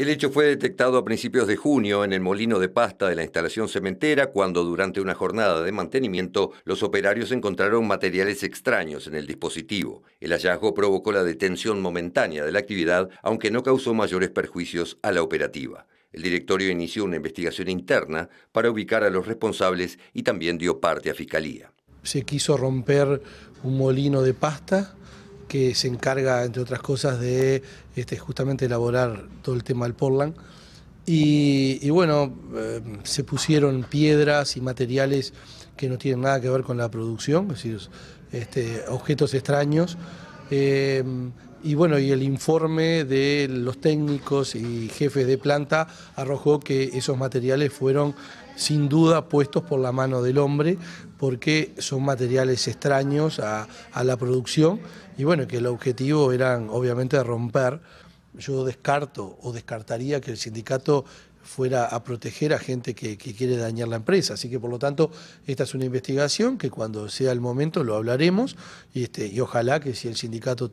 El hecho fue detectado a principios de junio en el molino de pasta de la instalación cementera cuando durante una jornada de mantenimiento los operarios encontraron materiales extraños en el dispositivo. El hallazgo provocó la detención momentánea de la actividad, aunque no causó mayores perjuicios a la operativa. El directorio inició una investigación interna para ubicar a los responsables y también dio parte a fiscalía. Se quiso romper un molino de pasta que se encarga, entre otras cosas, de este, justamente elaborar todo el tema del Portland. Y, bueno, eh, se pusieron piedras y materiales que no tienen nada que ver con la producción, es decir, este, objetos extraños. Eh, y bueno, y el informe de los técnicos y jefes de planta arrojó que esos materiales fueron sin duda puestos por la mano del hombre, porque son materiales extraños a, la producción y bueno, que el objetivo eran obviamente romper. Yo descarto o descartaría que el sindicato fuera a proteger a gente que, quiere dañar la empresa. Así que por lo tanto, esta es una investigación que cuando sea el momento lo hablaremos y, este, y ojalá que si el sindicato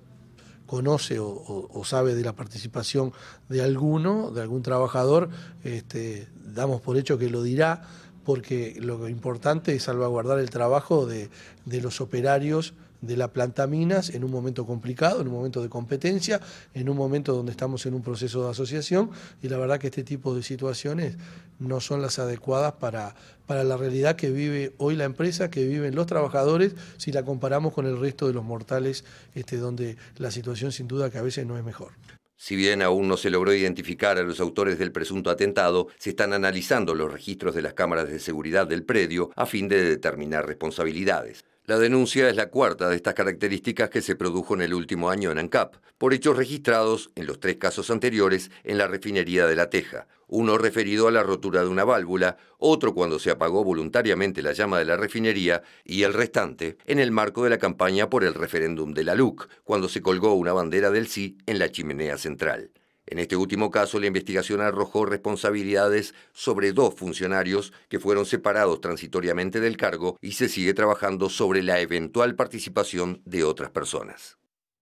conoce o, sabe de la participación de alguno, de algún trabajador, este, damos por hecho que lo dirá, porque lo importante es salvaguardar el trabajo de, de los operarios de la planta Minas en un momento complicado, en un momento de competencia, en un momento donde estamos en un proceso de asociación y la verdad que este tipo de situaciones no son las adecuadas para, para la realidad que vive hoy la empresa, que viven los trabajadores, si la comparamos con el resto de los mortales, este, donde la situación sin duda que a veces no es mejor. Si bien aún no se logró identificar a los autores del presunto atentado, se están analizando los registros de las cámaras de seguridad del predio a fin de determinar responsabilidades. La denuncia es la cuarta de estas características que se produjo en el último año en ANCAP, por hechos registrados en los tres casos anteriores en la refinería de La Teja. Uno referido a la rotura de una válvula, otro cuando se apagó voluntariamente la llama de la refinería y el restante en el marco de la campaña por el referéndum de la LUC, cuando se colgó una bandera del sí en la chimenea central. En este último caso, la investigación arrojó responsabilidades sobre dos funcionarios que fueron separados transitoriamente del cargo y se sigue trabajando sobre la eventual participación de otras personas.